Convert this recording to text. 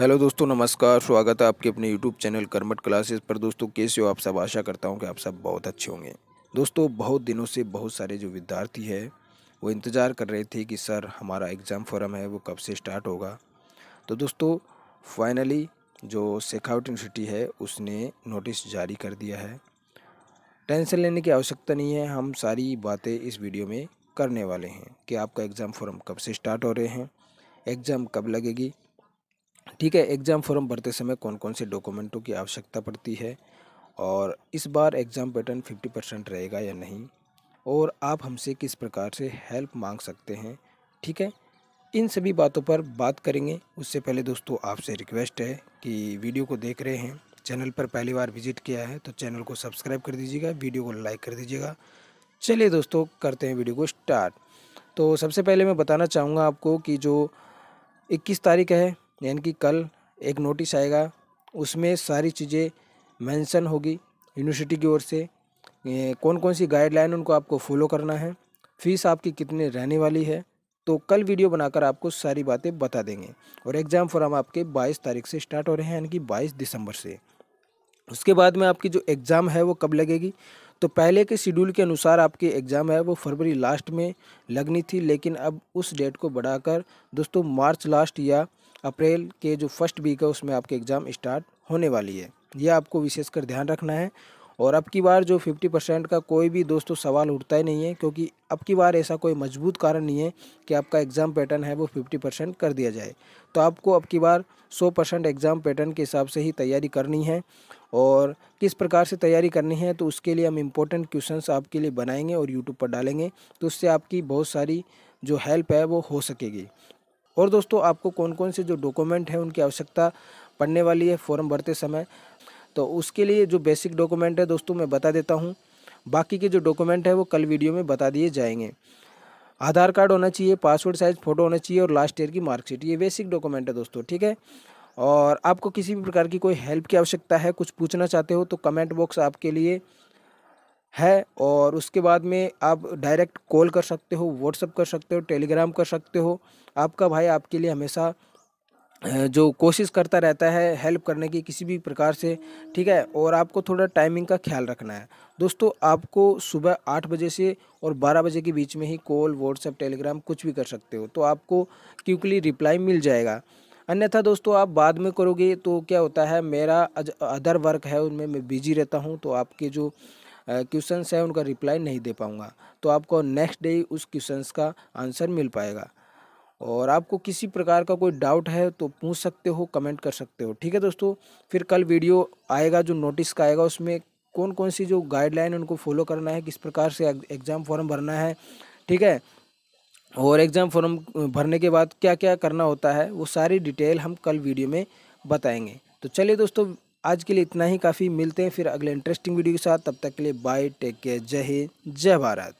hello दोस्तों नमस्कार स्वागत है आपके अपने यूट्यूब चैनल कर्मट क्लासेस पर दोस्तों कैसे हो आप सब आशा करता हूं कि आप सब बहुत अच्छे होंगे दोस्तों बहुत दिनों से बहुत सारे जो विद्यार्थी है वो इंतज़ार कर रहे थे कि सर हमारा एग्ज़ाम फॉरम है वो कब से स्टार्ट होगा तो दोस्तों फाइनली जो शेखावट यूनिवर्सिटी है उसने नोटिस जारी कर दिया है टेंशन लेने की आवश्यकता नहीं है हम सारी बातें इस वीडियो में करने वाले हैं कि आपका एग्ज़ाम फॉरम कब से स्टार्ट हो रहे हैं एग्ज़ाम कब लगेगी ठीक है एग्ज़ाम फॉर्म भरते समय कौन कौन से डॉक्यूमेंटों की आवश्यकता पड़ती है और इस बार एग्ज़ाम पैटर्न फिफ्टी परसेंट रहेगा या नहीं और आप हमसे किस प्रकार से हेल्प मांग सकते हैं ठीक है इन सभी बातों पर बात करेंगे उससे पहले दोस्तों आपसे रिक्वेस्ट है कि वीडियो को देख रहे हैं चैनल पर पहली बार विजिट किया है तो चैनल को सब्सक्राइब कर दीजिएगा वीडियो को लाइक कर दीजिएगा चलिए दोस्तों करते हैं वीडियो को स्टार्ट तो सबसे पहले मैं बताना चाहूँगा आपको कि जो इक्कीस तारीख है यानी कि कल एक नोटिस आएगा उसमें सारी चीज़ें मेंशन होगी यूनिवर्सिटी की ओर से कौन कौन सी गाइडलाइन उनको आपको फॉलो करना है फ़ीस आपकी कितनी रहने वाली है तो कल वीडियो बनाकर आपको सारी बातें बता देंगे और एग्ज़ाम फॉर्म आपके 22 तारीख से स्टार्ट हो रहे हैं यानी कि 22 दिसंबर से उसके बाद में आपकी जो एग्ज़ाम है वो कब लगेगी तो पहले के शेड्यूल के अनुसार आपकी एग्ज़ाम है वो फरवरी लास्ट में लगनी थी लेकिन अब उस डेट को बढ़ाकर दोस्तों मार्च लास्ट या अप्रैल के जो फर्स्ट वीक है उसमें आपके एग्ज़ाम स्टार्ट होने वाली है यह आपको विशेषकर ध्यान रखना है और अब की बार जो 50 परसेंट का कोई भी दोस्तों सवाल उठता ही नहीं है क्योंकि अब की बार ऐसा कोई मजबूत कारण नहीं है कि आपका एग्ज़ाम पैटर्न है वो 50 परसेंट कर दिया जाए तो आपको अब की बार 100 परसेंट एग्ज़ाम पैटर्न के हिसाब से ही तैयारी करनी है और किस प्रकार से तैयारी करनी है तो उसके लिए हम इम्पोर्टेंट क्वेश्चन आपके लिए बनाएंगे और यूट्यूब पर डालेंगे तो उससे आपकी बहुत सारी जो हेल्प है वो हो सकेगी और दोस्तों आपको कौन कौन से जो डॉक्यूमेंट हैं उनकी आवश्यकता पड़ने वाली है फॉर्म भरते समय तो उसके लिए जो बेसिक डॉक्यूमेंट है दोस्तों मैं बता देता हूँ बाकी के जो डॉक्यूमेंट है वो कल वीडियो में बता दिए जाएंगे आधार कार्ड होना चाहिए पासवर्ड साइज फ़ोटो होना चाहिए और लास्ट ईयर की मार्कशीट ये बेसिक डॉक्यूमेंट है दोस्तों ठीक है और आपको किसी भी प्रकार की कोई हेल्प की आवश्यकता है कुछ पूछना चाहते हो तो कमेंट बॉक्स आपके लिए है और उसके बाद में आप डायरेक्ट कॉल कर सकते हो व्हाट्सअप कर सकते हो टेलीग्राम कर सकते हो आपका भाई आपके लिए हमेशा जो कोशिश करता रहता है हेल्प करने की किसी भी प्रकार से ठीक है और आपको थोड़ा टाइमिंग का ख्याल रखना है दोस्तों आपको सुबह आठ बजे से और बारह बजे के बीच में ही कॉल व्हाट्सएप टेलीग्राम कुछ भी कर सकते हो तो आपको क्यूकली रिप्लाई मिल जाएगा अन्यथा दोस्तों आप बाद में करोगे तो क्या होता है मेरा अदर वर्क है उनमें मैं बिजी रहता हूँ तो आपके जो क्वेश्चन है उनका रिप्लाई नहीं दे पाऊँगा तो आपको नेक्स्ट डे उस क्वेश्चन का आंसर मिल पाएगा और आपको किसी प्रकार का कोई डाउट है तो पूछ सकते हो कमेंट कर सकते हो ठीक है दोस्तों फिर कल वीडियो आएगा जो नोटिस का आएगा उसमें कौन कौन सी जो गाइडलाइन उनको फॉलो करना है किस प्रकार से एग्ज़ाम फॉर्म भरना है ठीक है और एग्ज़ाम फॉर्म भरने के बाद क्या क्या करना होता है वो सारी डिटेल हम कल वीडियो में बताएंगे तो चलिए दोस्तों आज के लिए इतना ही काफ़ी मिलते हैं फिर अगले इंटरेस्टिंग वीडियो के साथ तब तक के लिए बाय टेक केयर जय हिंद जय भारत